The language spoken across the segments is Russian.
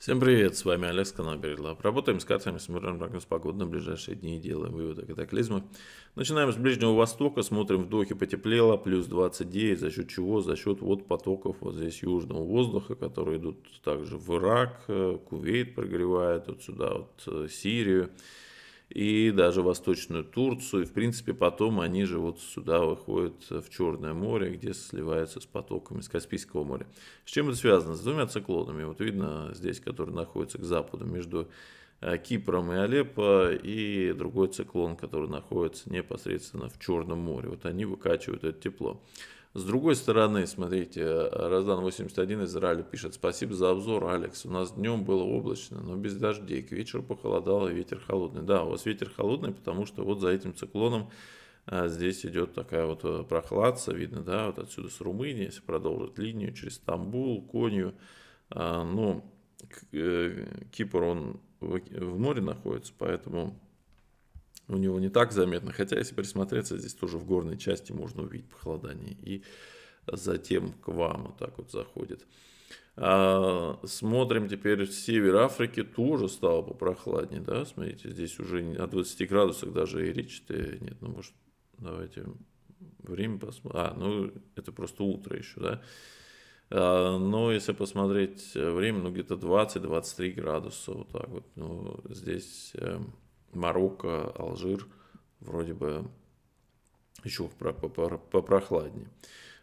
Всем привет, с вами Олег, канал Бередлав. Работаем с картами, смотрим прогноз погоды на ближайшие дни и делаем выводы о катаклизмах. Начинаем с Ближнего Востока, смотрим вдохи потеплело, плюс 29, за счет чего? За счет вот потоков вот здесь южного воздуха, которые идут также в Ирак, э, Кувейт прогревает, вот сюда вот э, Сирию и даже Восточную Турцию. И, в принципе, потом они же вот сюда выходят э, в Черное море, где сливаются с потоками с Каспийского моря. С чем это связано? С двумя циклонами. Вот видно здесь, который находится к западу между э, Кипром и Алеппо, и другой циклон, который находится непосредственно в Черном море. Вот они выкачивают это тепло. С другой стороны, смотрите, Роздан 81 Израиль пишет, спасибо за обзор, Алекс, у нас днем было облачно, но без дождей, к вечеру похолодало, ветер холодный. Да, у вас ветер холодный, потому что вот за этим циклоном а, здесь идет такая вот э, прохладца, видно, да, вот отсюда с Румынии, если продолжить линию, через Стамбул, Конью, а, ну, э, Кипр, он в, в море находится, поэтому у него не так заметно. Хотя, если присмотреться, здесь тоже в горной части можно увидеть похолодание. И затем к вам вот так вот заходит. А, смотрим теперь в север Африки, тоже стало попрохладнее, да, смотрите, здесь уже о 20 градусах даже и речь, то нет, ну, может, давайте время посмотрим, а, ну, это просто утро еще, да, а, но если посмотреть время, ну, где-то 20-23 градуса, вот так вот, ну, здесь эм, Марокко, Алжир вроде бы еще попрохладнее.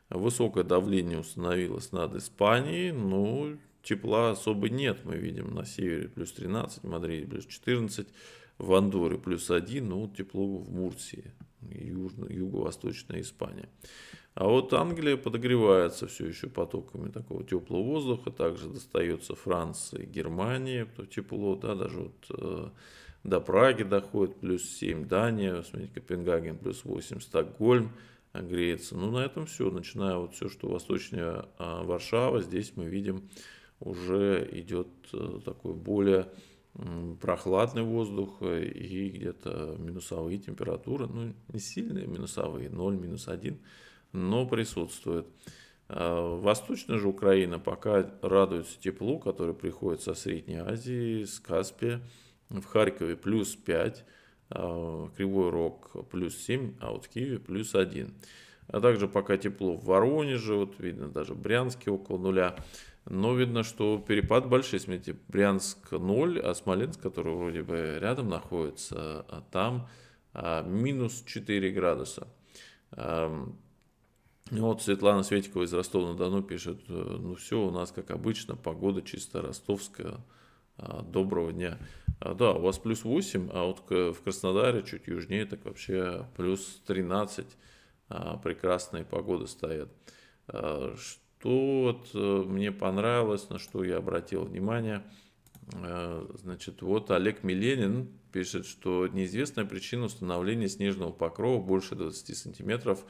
Высокое давление установилось над Испанией, но ну, тепла особо нет. Мы видим на севере плюс 13, в Мадриде плюс 14, в Андоре плюс 1, но ну, тепло в Мурсии, юго-восточная Испания. А вот Англия подогревается все еще потоками такого теплого воздуха, также достается Франции, Германии, то тепло, да, даже вот э, до Праги доходит, плюс 7 Дания, смотрите, Копенгаген плюс 8 Стокгольм, а греется. Ну, на этом все, начиная вот все, что восточнее а, Варшава, здесь мы видим уже идет э, такой более прохладный воздух э, и где-то минусовые температуры, ну не сильные минусовые, 0, минус 1, но присутствует. А, восточная же Украина пока радуется теплу, которое приходит со Средней Азии, с Каспия, в Харькове плюс 5, а, Кривой Рог плюс 7, а вот в Киеве плюс 1. А также пока тепло в Воронеже, вот видно даже Брянске около нуля. Но видно, что перепад большой. Смотрите, Брянск 0, а Смоленск, который вроде бы рядом находится, а там а, минус 4 градуса. А, вот Светлана Светикова из Ростова-на-Дону пишет, ну все у нас как обычно, погода чисто ростовская, а, доброго дня. А, да, у вас плюс 8, а вот в Краснодаре, чуть южнее, так вообще плюс 13. А, Прекрасные погоды стоят. Что вот э, мне понравилось, на что я обратил внимание, значит, вот Олег Миленин пишет, что неизвестная причина установления снежного покрова больше 20 сантиметров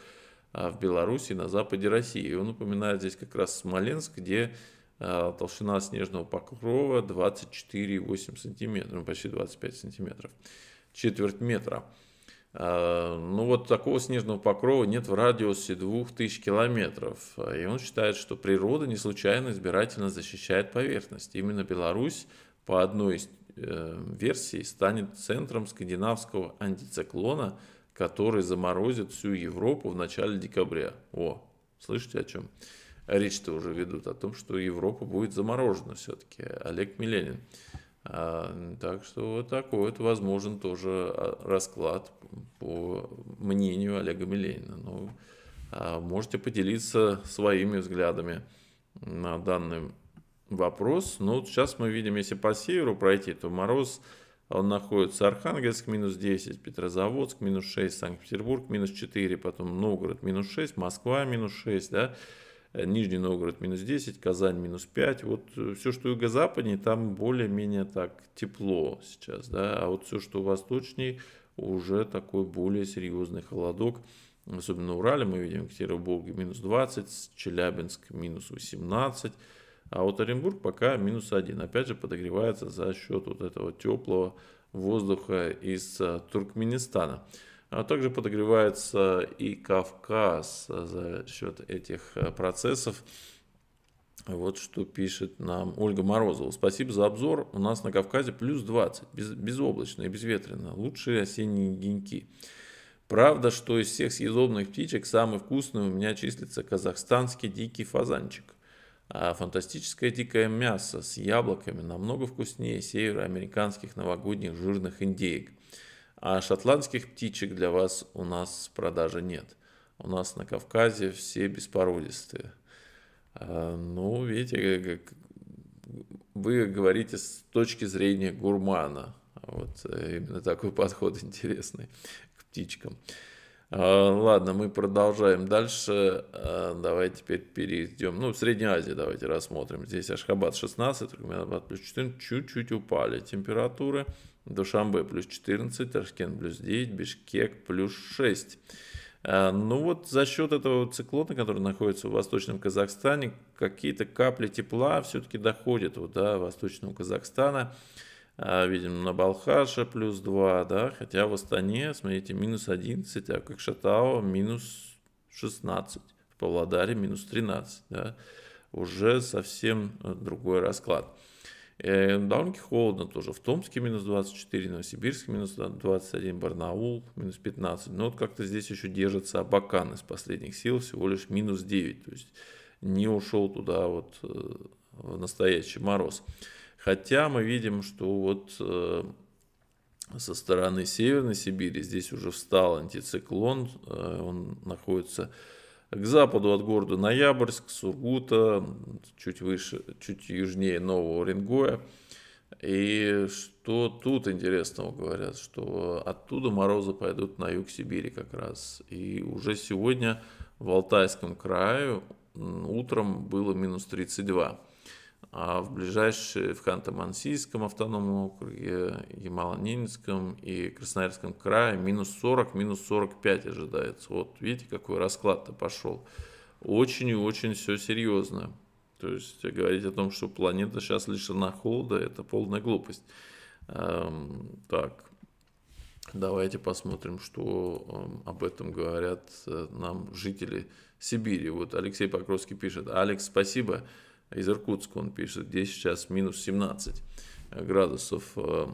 в Беларуси на западе России. И он упоминает здесь как раз Смоленск, где а, толщина снежного покрова 24,8 см, ну, почти 25 см, четверть метра. А, ну вот такого снежного покрова нет в радиусе 2000 километров. И он считает, что природа не случайно избирательно защищает поверхность. Именно Беларусь по одной из э, версий станет центром скандинавского антициклона, который заморозит всю Европу в начале декабря. О, слышите о чем? речь-то уже ведут о том, что Европа будет заморожена все-таки. Олег Миленин. А, так что вот такой вот возможен тоже а, расклад по мнению Олега Миленина. Ну, а, можете поделиться своими взглядами на данный вопрос. Ну, вот сейчас мы видим, если по северу пройти, то мороз он находится Архангельск минус 10, Петрозаводск минус 6, Санкт-Петербург минус 4, потом Новгород минус 6, Москва минус 6, да, Э, Нижний Новгород минус 10, Казань минус 5. Вот э, все, что юго-западнее, там более-менее так тепло сейчас. Да? А вот все, что восточнее, уже такой более серьезный холодок. Особенно на Урале мы видим Екатеринбург минус 20, Челябинск минус 18. А вот Оренбург пока минус 1. Опять же подогревается за счет вот этого теплого воздуха из э, Туркменистана. А также подогревается и Кавказ за счет этих э, процессов. Вот что пишет нам Ольга Морозова. Спасибо за обзор. У нас на Кавказе плюс 20. Без, безоблачно и безветренно. Лучшие осенние деньки. Правда, что из всех съедобных птичек самый вкусный у меня числится казахстанский дикий фазанчик. А фантастическое дикое мясо с яблоками намного вкуснее североамериканских новогодних жирных индеек. А шотландских птичек для вас у нас в продаже нет. У нас на Кавказе все беспородистые. А, ну, видите, как вы говорите с точки зрения гурмана. Вот э, именно такой подход интересный к птичкам. А, ладно, мы продолжаем дальше. А, давай теперь перейдем. Ну, в Средней Азии давайте рассмотрим. Здесь Ашхабад 16, Туркменабад плюс 14. Чуть-чуть упали температуры. Душамбе плюс 14, Ташкент плюс 9, Бишкек плюс 6. А, ну вот за счет этого циклона, который находится в Восточном Казахстане, какие-то капли тепла все-таки доходят вот до Восточного Казахстана. А, видим на Балхаше плюс 2, да, хотя в Астане, смотрите, минус 11, а как Шатао минус 16, в Павлодаре минус 13, да, уже совсем э, другой расклад. Э, Довольно-таки холодно тоже. В Томске минус 24, Новосибирске минус 21, Барнаул минус 15. Но ну, вот как-то здесь еще держится Абакан из последних сил, всего лишь минус 9. То есть не ушел туда вот э, в настоящий мороз. Хотя мы видим, что вот э, со стороны Северной Сибири здесь уже встал антициклон, э, он находится к западу от города Ноябрьск, Сургута, чуть выше, чуть южнее Нового Уренгоя. И что тут интересного говорят, что оттуда морозы пойдут на юг Сибири как раз. И уже сегодня в Алтайском крае утром было минус 32 а в ближайшие в Ханты-Мансийском автономном округе, Ямало-Ненецком и Красноярском крае минус 40, минус 45 ожидается. Вот видите, какой расклад-то пошел. Очень и очень все серьезно. То есть говорить о том, что планета сейчас лишена холода, это полная глупость. Эм, так, давайте посмотрим, что эм, об этом говорят э, нам жители Сибири. Вот Алексей Покровский пишет. Алекс, спасибо. Спасибо из Иркутска, он пишет, где сейчас минус 17 градусов. Э,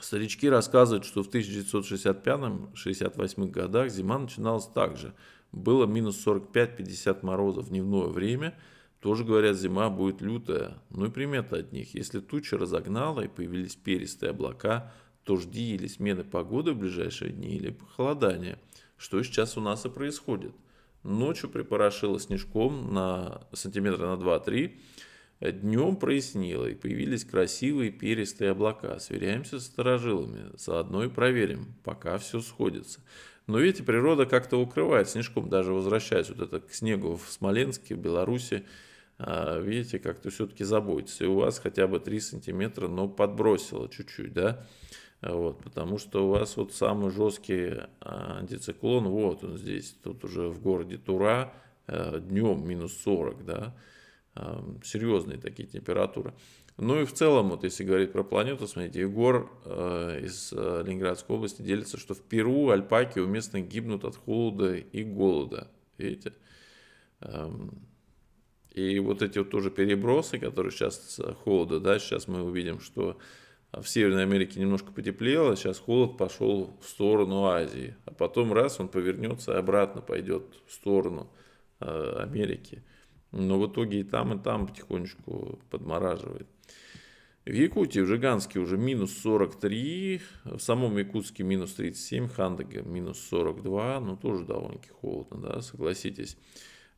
старички рассказывают, что в 1965-68 годах зима начиналась так же. Было минус 45-50 морозов в дневное время. Тоже говорят, зима будет лютая. Ну и примета от них. Если тучи разогнала и появились перистые облака, то жди или смены погоды в ближайшие дни, или похолодания. Что сейчас у нас и происходит. Ночью припорошило снежком на сантиметра на 2-3. Э, Днем прояснило, и появились красивые перистые облака. Сверяемся с сторожилами, заодно и проверим, пока все сходится. Но видите, природа как-то укрывает снежком, даже возвращаясь вот это к снегу в Смоленске, в Беларуси, а, видите, как-то все-таки заботится. И у вас хотя бы 3 сантиметра, но подбросило чуть-чуть, да. Вот, потому что у вас вот самый жесткий а, антициклон, вот он здесь, тут уже в городе Тура, э, днем минус 40, да, а, серьезные такие температуры. Ну и в целом, вот если говорить про планету, смотрите, Егор э, из э, Ленинградской области делится, что в Перу альпаки у местных гибнут от холода и голода. Видите? Эм, и вот эти вот тоже перебросы, которые сейчас холода, да, сейчас мы увидим, что а в Северной Америке немножко потеплело, сейчас холод пошел в сторону Азии, а потом раз он повернется и обратно пойдет в сторону э, Америки. Но в итоге и там, и там потихонечку подмораживает. В Якутии, в Жиганске уже минус 43, в самом Якутске минус 37, Хандаге минус 42, ну тоже довольно-таки холодно, да, согласитесь.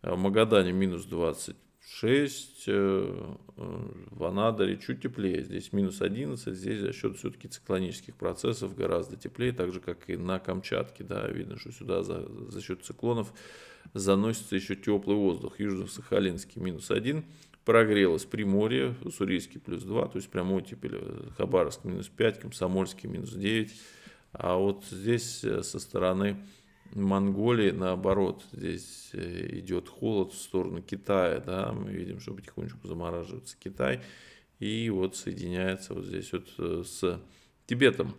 А в Магадане минус 20, 6 э, э, в Анадыре чуть теплее, здесь минус 11, здесь за счет все-таки циклонических процессов гораздо теплее, так же как и на Камчатке, да, видно, что сюда за, за счет циклонов заносится еще теплый воздух, Южно-Сахалинский минус 1, прогрелось Приморье, Уссурийский плюс 2, то есть прям оттепель, э, Хабаровск минус 5, Комсомольский минус 9, а вот здесь со стороны Монголии, наоборот, здесь э, идет холод в сторону Китая, да, мы видим, что потихонечку замораживается Китай, и вот соединяется вот здесь вот э, с Тибетом,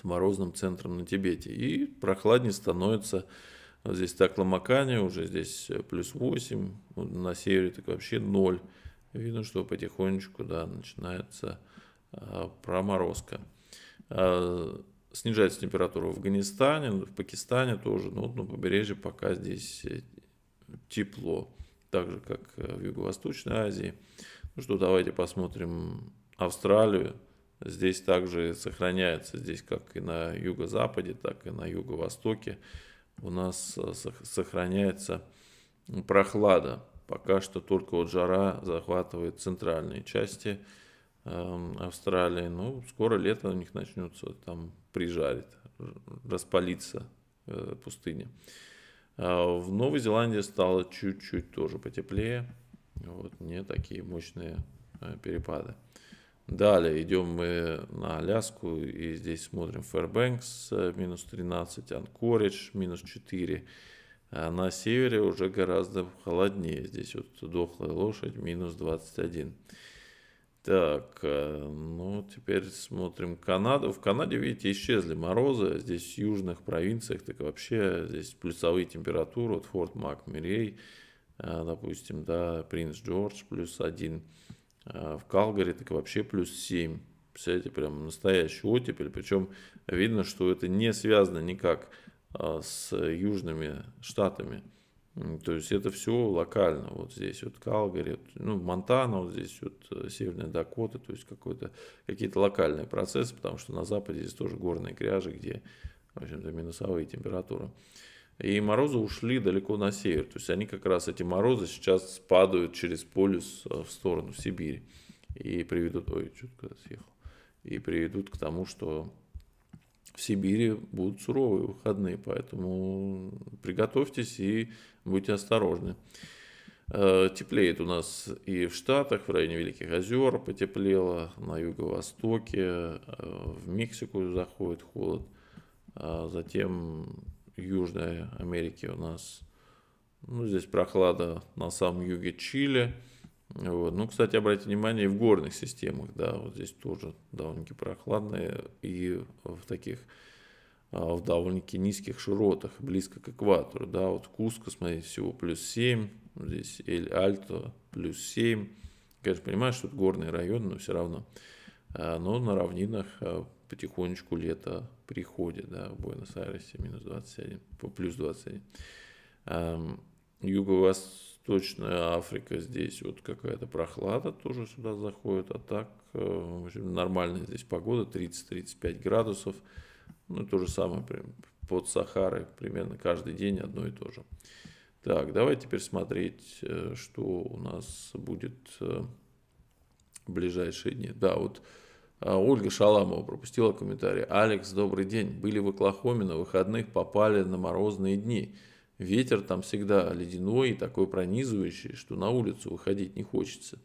с морозным центром на Тибете, и прохладнее становится вот здесь так ломакание, уже здесь э, плюс 8, на севере так вообще 0. Видно, что потихонечку, да, начинается а, проморозка. А, снижается температура в Афганистане, ну, в Пакистане тоже, но ну, на побережье пока здесь э, тепло, так же как э, в Юго-Восточной Азии. Ну что, давайте посмотрим Австралию. Здесь также сохраняется, здесь как и на юго-западе, так и на юго-востоке у нас э, сохраняется прохлада. Пока что только вот жара захватывает центральные части эм, Австралии. Ну, скоро лето у них начнется там прижарит, распалится э, пустыня. А в Новой Зеландии стало чуть-чуть тоже потеплее. Вот не такие мощные э, перепады. Далее идем мы на Аляску и здесь смотрим Фэрбэнкс э, минус 13, Анкоридж минус 4. А на севере уже гораздо холоднее. Здесь вот дохлая лошадь минус 21. Так, э, ну теперь смотрим Канаду. В Канаде, видите, исчезли морозы. Здесь в южных провинциях, так вообще здесь плюсовые температуры. Вот Форт Макмирей, э, допустим, да, Принц Джордж плюс один. Э, в Калгари так вообще плюс семь. Представляете, прям настоящий оттепель. Причем видно, что это не связано никак с южными штатами. То есть это все локально, вот здесь вот Калгари, ну, Монтана, вот здесь вот э, Северная Дакота, то есть какой-то, какие-то локальные процессы, потому что на Западе здесь тоже горные кряжи, где, в общем-то, минусовые температуры. И морозы ушли далеко на север, то есть они как раз, эти морозы сейчас падают через полюс э, в сторону Сибири и приведут, ой, что съехал, и приведут к тому, что в Сибири будут суровые выходные, поэтому приготовьтесь и будьте осторожны. Э, теплеет у нас и в Штатах, в районе Великих озер потеплело, на юго-востоке, э, в Мексику заходит холод, а затем в Южной Америке у нас, ну, здесь прохлада на самом юге Чили – вот. Ну, кстати, обратите внимание, и в горных системах, да, вот здесь тоже довольно-таки прохладно, и в таких, а, в довольно-таки низких широтах, близко к экватору, да, вот Куско, смотрите, всего плюс 7, здесь Эль-Альто плюс 7, конечно, понимаю, что это горные районы, но все равно, а, но на равнинах а, потихонечку лето приходит, да, в Буэнос-Айресе минус 21, плюс 21, юго-восток, Восточная Африка здесь вот какая-то прохлада тоже сюда заходит, а так э, в общем, нормальная здесь погода, 30-35 градусов. Ну, то же самое прям под Сахарой, примерно каждый день одно и то же. Так, давай теперь смотреть, э, что у нас будет э, в ближайшие дни. Да, вот Ольга Шаламова пропустила комментарий. Алекс, добрый день. Были в Оклахоме на выходных, попали на морозные дни. Ветер там всегда ледяной и такой пронизывающий, что на улицу выходить не хочется.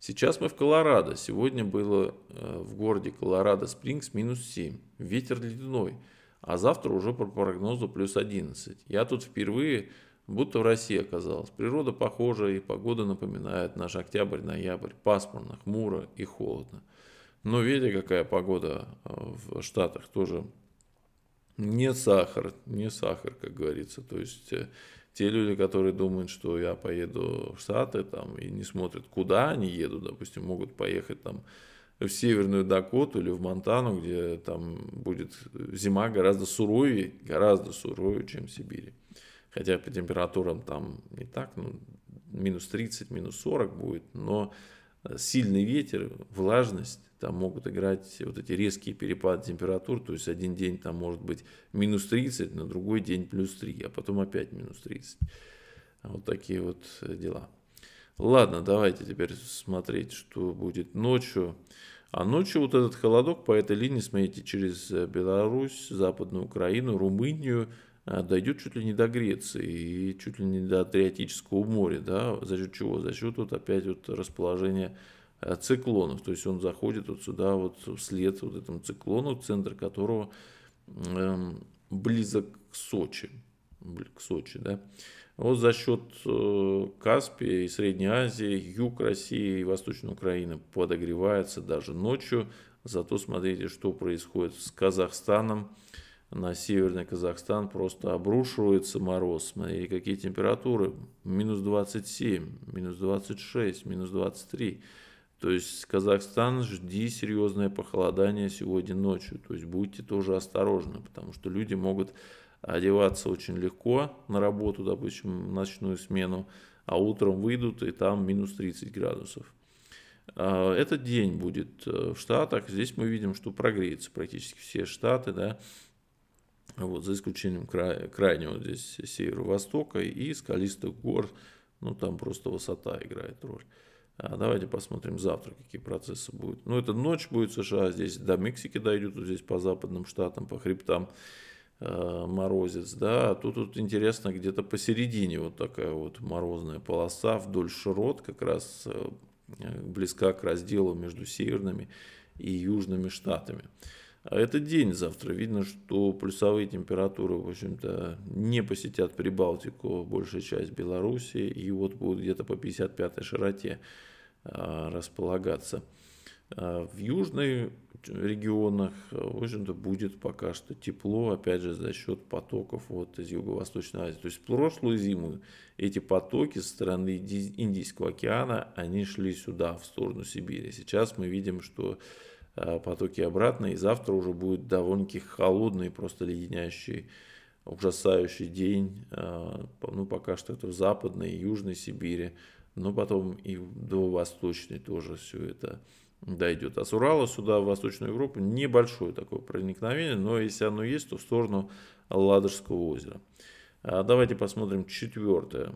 Сейчас мы в Колорадо. Сегодня было э, в городе Колорадо-Спрингс минус 7. Ветер ледяной. А завтра уже по прогнозу плюс 11. Я тут впервые будто в России оказалась. Природа похожа и погода напоминает наш октябрь-ноябрь. Пасмурно, хмуро и холодно. Но видя, какая погода э, в Штатах тоже не сахар, не сахар, как говорится. То есть э, те люди, которые думают, что я поеду в Штаты там, и не смотрят, куда они едут, допустим, могут поехать там в Северную Дакоту или в Монтану, где там будет зима гораздо суровее, гораздо суровее, чем в Сибири. Хотя по температурам там не так, ну, минус 30, минус 40 будет, но сильный ветер, влажность, там могут играть вот эти резкие перепады температур, то есть один день там может быть минус 30, на другой день плюс 3, а потом опять минус 30. Вот такие вот э, дела. Ладно, давайте теперь смотреть, что будет ночью. А ночью вот этот холодок по этой линии, смотрите, через э, Беларусь, Западную Украину, Румынию, а, дойдет чуть ли не до Греции и чуть ли не до Адриатического моря, да, за счет чего? За счет вот опять вот расположения а, циклонов, то есть он заходит вот сюда вот вслед вот этому циклону, центр которого эм, близок к Сочи, к Сочи, да. Вот за счет э, Каспия и Средней Азии, юг России и восточная Украина подогревается даже ночью. Зато смотрите, что происходит с Казахстаном, на северный Казахстан просто обрушивается мороз. и какие температуры. Минус 27, минус 26, минус 23. То есть Казахстан, жди серьезное похолодание сегодня ночью. То есть будьте тоже осторожны, потому что люди могут одеваться очень легко на работу, допустим, в ночную смену, а утром выйдут и там минус 30 градусов. А, этот день будет э, в Штатах. Здесь мы видим, что прогреется практически все Штаты, да, вот, за исключением края, крайнего здесь северо-востока и скалистых гор, ну там просто высота играет роль. А давайте посмотрим завтра, какие процессы будут. Ну, это ночь будет в США, здесь до Мексики дойдет, вот здесь по западным штатам, по хребтам э, морозец, да. А тут, вот интересно, где-то посередине вот такая вот морозная полоса вдоль широт, как раз э, близка к разделу между северными и южными штатами. А это день завтра. Видно, что плюсовые температуры, в общем-то, не посетят Прибалтику, большая часть Беларуси, и вот будут где-то по 55 широте а, располагаться. А, в южных регионах, в общем-то, будет пока что тепло, опять же, за счет потоков вот из Юго-Восточной Азии. То есть, в прошлую зиму эти потоки со стороны Индийского океана, они шли сюда, в сторону Сибири. Сейчас мы видим, что а, потоки обратно, и завтра уже будет довольно-таки холодный, просто леденящий, ужасающий день, а, ну, пока что это в Западной и Южной Сибири, но потом и до Восточной тоже все это дойдет. А с Урала сюда, в Восточную Европу, небольшое такое проникновение, но если оно есть, то в сторону Ладожского озера. А давайте посмотрим четвертое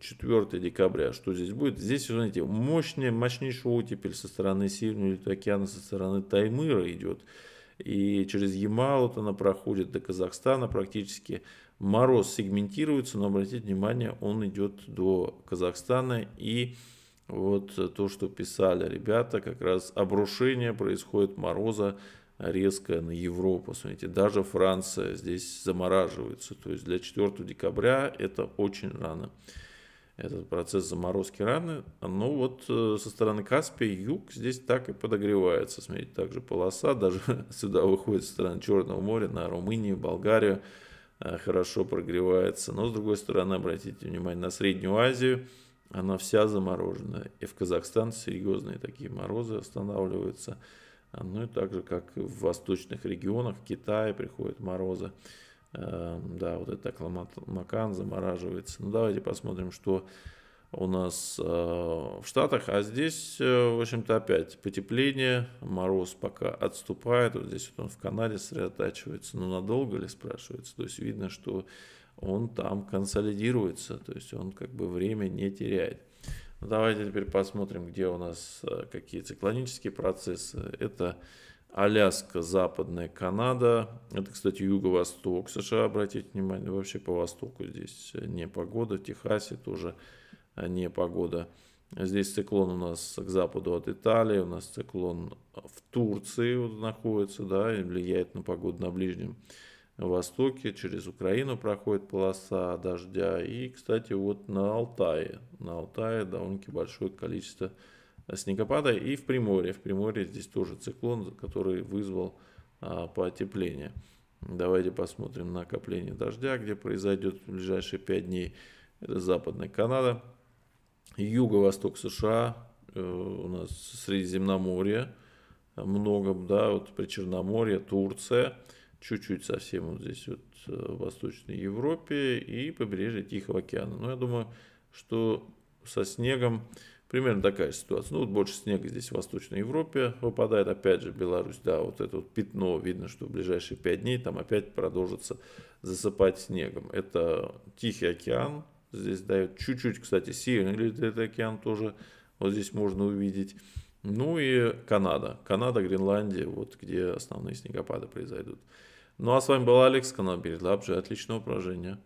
4 декабря. Что здесь будет? Здесь, знаете, мощнее, мощнейший оттепель со стороны Северного океана, со стороны Таймыра идет. И через Ямал вот она проходит до Казахстана практически. Мороз сегментируется, но обратите внимание, он идет до Казахстана. И вот то, что писали ребята, как раз обрушение происходит мороза резко на Европу. Смотрите, даже Франция здесь замораживается. То есть для 4 декабря это очень рано этот процесс заморозки раны, ну вот э, со стороны Каспия юг здесь так и подогревается. Смотрите, также полоса даже сюда выходит со стороны Черного моря на Румынию, Болгарию, э, хорошо прогревается. Но с другой стороны, обратите внимание на Среднюю Азию, она вся заморожена. И в Казахстан серьезные такие морозы останавливаются. Ну и также, как в восточных регионах, в Китае приходят морозы. Эм, да, вот это макан замораживается. Ну, давайте посмотрим, что у нас э, в Штатах. А здесь, э, в общем-то, опять потепление, мороз пока отступает. Вот здесь вот он в Канаде сосредотачивается. Но ну, надолго ли, спрашивается? То есть видно, что он там консолидируется. То есть он как бы время не теряет. Ну Давайте теперь посмотрим, где у нас э, какие циклонические процессы. Это Аляска, Западная Канада. Это, кстати, юго-восток США, обратите внимание. Вообще по востоку здесь э, не погода. В Техасе тоже э, не погода. Здесь циклон у нас к западу от Италии, у нас циклон в Турции вот находится, да, и влияет на погоду на Ближнем Востоке. Через Украину проходит полоса дождя. И, кстати, вот на Алтае. На Алтае довольно-таки большое количество снегопада и в Приморье. В Приморье здесь тоже циклон, который вызвал а, потепление. Давайте посмотрим на накопление дождя, где произойдет в ближайшие 5 дней. Это Западная Канада, юго-восток США, э, у нас Средиземноморье, много, да, вот при Черноморье, Турция, чуть-чуть совсем вот здесь вот э, в Восточной Европе и побережье Тихого океана. Но я думаю, что со снегом Примерно такая же ситуация. Ну, вот больше снега здесь в Восточной Европе выпадает. Опять же, Беларусь, да, вот это вот пятно, видно, что в ближайшие пять дней там опять продолжится засыпать снегом. Это Тихий океан, здесь дает чуть-чуть, кстати, Северный Ледовитый океан тоже вот здесь можно увидеть. Ну и Канада. Канада, Гренландия, вот где основные снегопады произойдут. Ну а с вами был Алекс, канал Бередлаб. Отличного поражения.